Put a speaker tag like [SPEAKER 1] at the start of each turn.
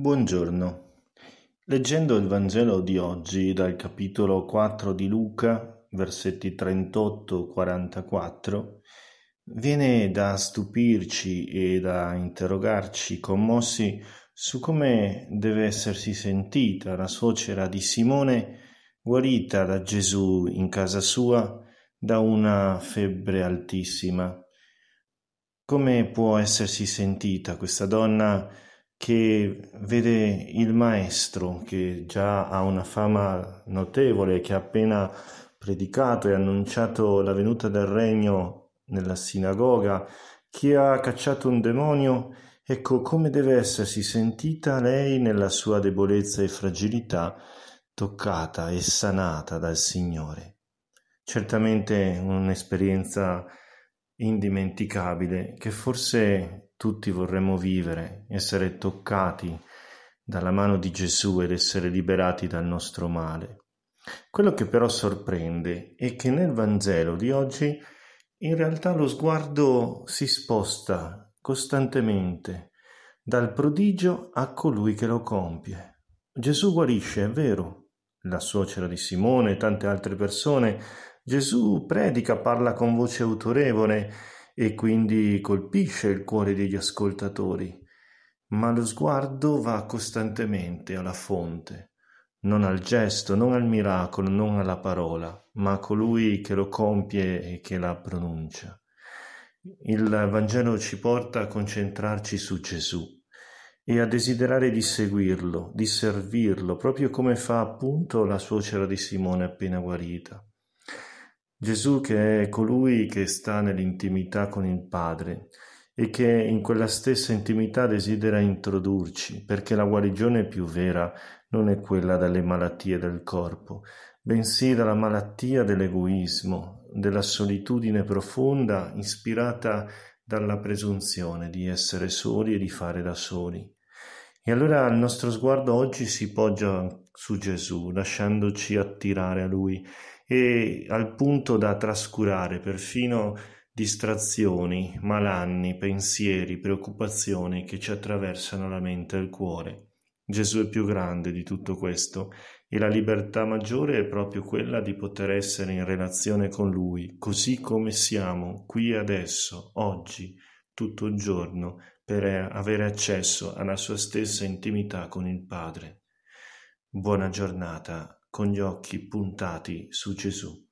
[SPEAKER 1] Buongiorno. Leggendo il Vangelo di oggi dal capitolo 4 di Luca, versetti 38-44, viene da stupirci e da interrogarci commossi su come deve essersi sentita la suocera di Simone guarita da Gesù in casa sua da una febbre altissima. Come può essersi sentita questa donna che vede il maestro che già ha una fama notevole, che ha appena predicato e annunciato la venuta del regno nella sinagoga, che ha cacciato un demonio, ecco come deve essersi sentita lei nella sua debolezza e fragilità, toccata e sanata dal Signore. Certamente un'esperienza indimenticabile che forse tutti vorremmo vivere, essere toccati dalla mano di Gesù ed essere liberati dal nostro male. Quello che però sorprende è che nel Vangelo di oggi in realtà lo sguardo si sposta costantemente dal prodigio a colui che lo compie. Gesù guarisce, è vero, la suocera di Simone e tante altre persone. Gesù predica, parla con voce autorevole e quindi colpisce il cuore degli ascoltatori, ma lo sguardo va costantemente alla fonte, non al gesto, non al miracolo, non alla parola, ma a colui che lo compie e che la pronuncia. Il Vangelo ci porta a concentrarci su Gesù e a desiderare di seguirlo, di servirlo, proprio come fa appunto la suocera di Simone appena guarita. Gesù che è colui che sta nell'intimità con il Padre e che in quella stessa intimità desidera introdurci, perché la guarigione più vera non è quella dalle malattie del corpo, bensì dalla malattia dell'egoismo, della solitudine profonda ispirata dalla presunzione di essere soli e di fare da soli. E allora il nostro sguardo oggi si poggia su Gesù, lasciandoci attirare a Lui e al punto da trascurare perfino distrazioni, malanni, pensieri, preoccupazioni che ci attraversano la mente e il cuore. Gesù è più grande di tutto questo e la libertà maggiore è proprio quella di poter essere in relazione con Lui, così come siamo qui adesso, oggi, tutto il giorno, per avere accesso alla sua stessa intimità con il Padre. Buona giornata con gli occhi puntati su Gesù.